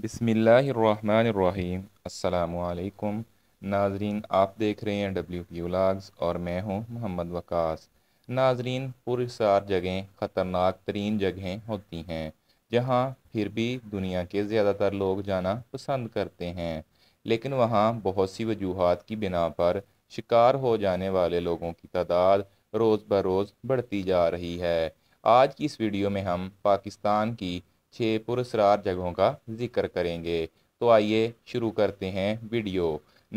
बिसमीम् अलकुम नाजरीन आप देख रहे हैं डब्ल्यू पी व्लाग्स और मैं हूं मोहम्मद वकास नाजरीन पुरसार जगहें ख़तरनाक तरीन जगहें होती हैं जहां फिर भी दुनिया के ज़्यादातर लोग जाना पसंद करते हैं लेकिन वहां बहुत सी वजूहत की बिना पर शिकार हो जाने वाले लोगों की तादाद रोज़ बरोज़ बढ़ती जा रही है आज की इस वीडियो में हम पाकिस्तान की छः पुरसरार जगहों का जिक्र करेंगे तो आइए शुरू करते हैं वीडियो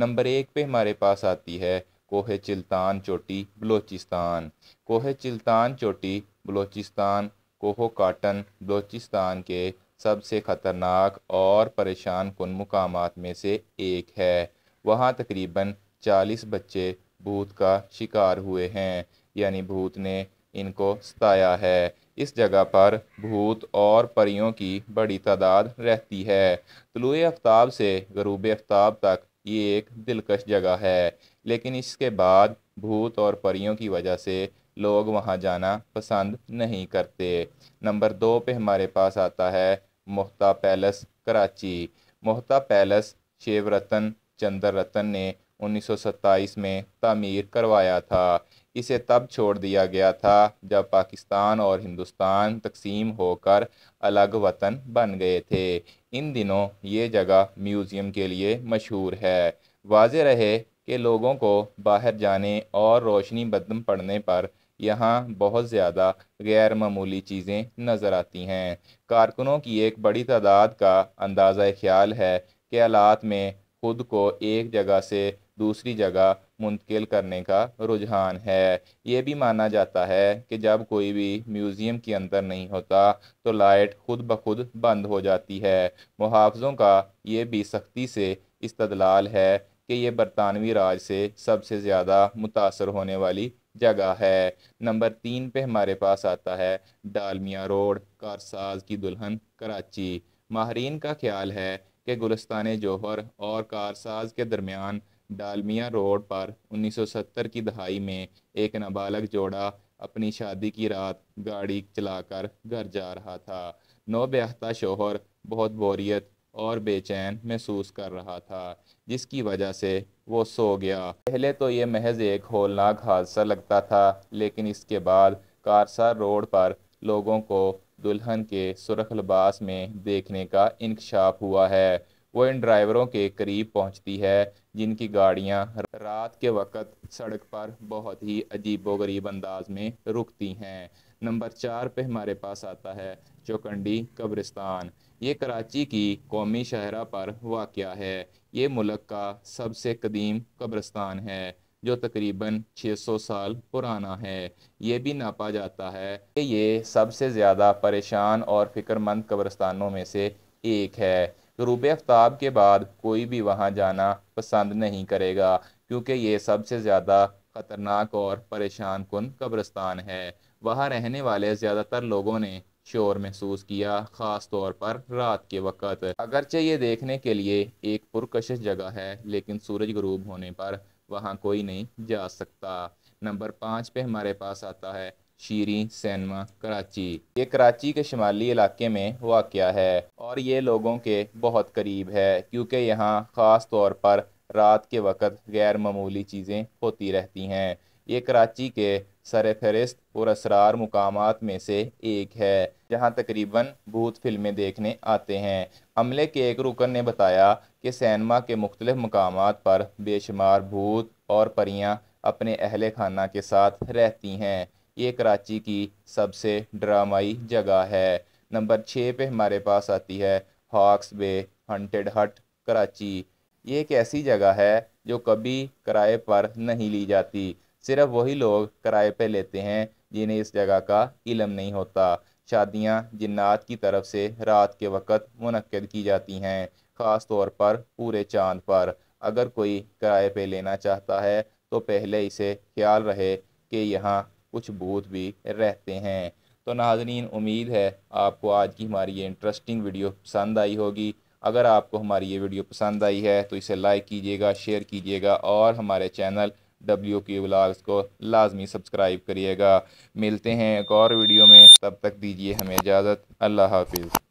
नंबर एक पे हमारे पास आती है कोह चिल्तान चोटी बलोचिस्तान कोह चिल्तान चोटी बलोचिस्तान कोहो काटन बलोचिस्तान के सबसे ख़तरनाक और परेशान कन मकाम में से एक है वहाँ तकरीबन चालीस बच्चे भूत का शिकार हुए हैं यानी भूत ने इनको सताया है इस जगह पर भूत और परियों की बड़ी तादाद रहती है तलुए आफ्ताब से गरूब आफ्ताब तक ये एक दिलकश जगह है लेकिन इसके बाद भूत और परियों की वजह से लोग वहाँ जाना पसंद नहीं करते नंबर दो पे हमारे पास आता है मोहता पैलेस कराची मोहता पैलेस शेव रतन चंद्र रतन ने 1927 में तमीर करवाया था इसे तब छोड़ दिया गया था जब पाकिस्तान और हिंदुस्तान तकसीम होकर अलग वतन बन गए थे इन दिनों ये जगह म्यूज़ियम के लिए मशहूर है वाज रहे कि लोगों को बाहर जाने और रोशनी बदम पड़ने पर यहाँ बहुत ज़्यादा गैर मामूली चीज़ें नज़र आती हैं कारकुनों की एक बड़ी तादाद का अंदाज़ ख्याल है कि आलात में ख़ुद को एक जगह से दूसरी जगह मुंतकिल करने का रुझान है ये भी माना जाता है कि जब कोई भी म्यूज़ियम के अंदर नहीं होता तो लाइट खुद ब खुद बंद हो जाती है मुहाफ़ों का ये भी सख्ती से इस्तलाल है कि यह बरतानवी राज से सबसे ज़्यादा मुतासर होने वाली जगह है नंबर तीन पे हमारे पास आता है डालमिया रोड कारसाज की दुल्हन कराची माहरीन का ख्याल है कि गुलस्तान जौहर और कारसाज के दरमियान डालमिया रोड पर 1970 की दहाई में एक नाबालग जोड़ा अपनी शादी की रात गाड़ी चलाकर घर जा रहा था नौ ब्याहता शोहर बहुत बोरियत और बेचैन महसूस कर रहा था जिसकी वजह से वो सो गया पहले तो ये महज एक होलनाक हादसा लगता था लेकिन इसके बाद कारसार रोड पर लोगों को दुल्हन के सुरख लिबास में देखने का इंकशाफ हुआ है वो इन ड्राइवरों के करीब पहुंचती है जिनकी गाड़ियां रात के वक्त सड़क पर बहुत ही अजीबोगरीब अंदाज में रुकती हैं नंबर चार पे हमारे पास आता है चौकंडी कब्रिस्तान ये कराची की कौमी शहरा पर वाक़ है ये मुल्क का सबसे कदीम कब्रस्तान है जो तकरीबन 600 साल पुराना है ये भी नापा जाता है कि ये सबसे ज़्यादा परेशान और फ़िक्रमंद कब्रस्तानों में से एक है तो आफ्ताब के बाद कोई भी वहाँ जाना पसंद नहीं करेगा क्योंकि ये सबसे ज़्यादा ख़तरनाक और परेशान कन कब्रस्तान है वहाँ रहने वाले ज़्यादातर लोगों ने शोर महसूस किया ख़ास तौर पर रात के वक़्त अगरचे ये देखने के लिए एक पुरकश जगह है लेकिन सूरज गरूब होने पर वहाँ कोई नहीं जा सकता नंबर पाँच पे हमारे पास आता है शीरी सैनमा कराची ये कराची के शुमाली इलाके में वाक़ है और ये लोगों के बहुत करीब है क्योंकि यहाँ ख़ास तौर पर रात के वक़्त गैर मामूली चीज़ें होती रहती हैं ये कराची के सर फहरिस्त और असरार मकाम में से एक है जहाँ तकरीबन भूत फिल्में देखने आते हैं अमले के एक रुकन ने बताया कि सैनमा के मुख्तलिफ मकाम पर बेशुमार भूत और परियाँ अपने अहल खाना के साथ रहती हैं ये कराची की सबसे ड्रामाई जगह है नंबर छः पे हमारे पास आती है हॉक्स बे हंटेड हट कराची ये एक ऐसी जगह है जो कभी किराए पर नहीं ली जाती सिर्फ वही लोग किराए पर लेते हैं जिन्हें इस जगह का इलम नहीं होता शादियां जिन्नात की तरफ से रात के वक़्त मनक़द की जाती हैं ख़ास तौर पर पूरे चांद पर अगर कोई किराए पे लेना चाहता है तो पहले इसे ख्याल रहे कि यहाँ कुछ भूत भी रहते हैं तो नाजरीन उम्मीद है आपको आज की हमारी ये इंटरेस्टिंग वीडियो पसंद आई होगी अगर आपको हमारी ये वीडियो पसंद आई है तो इसे लाइक कीजिएगा शेयर कीजिएगा और हमारे चैनल डब्ल्यू के व्लाग्स को लाजमी सब्सक्राइब करिएगा मिलते हैं एक और वीडियो में तब तक दीजिए हमें इजाज़त अल्लाह हाफिज़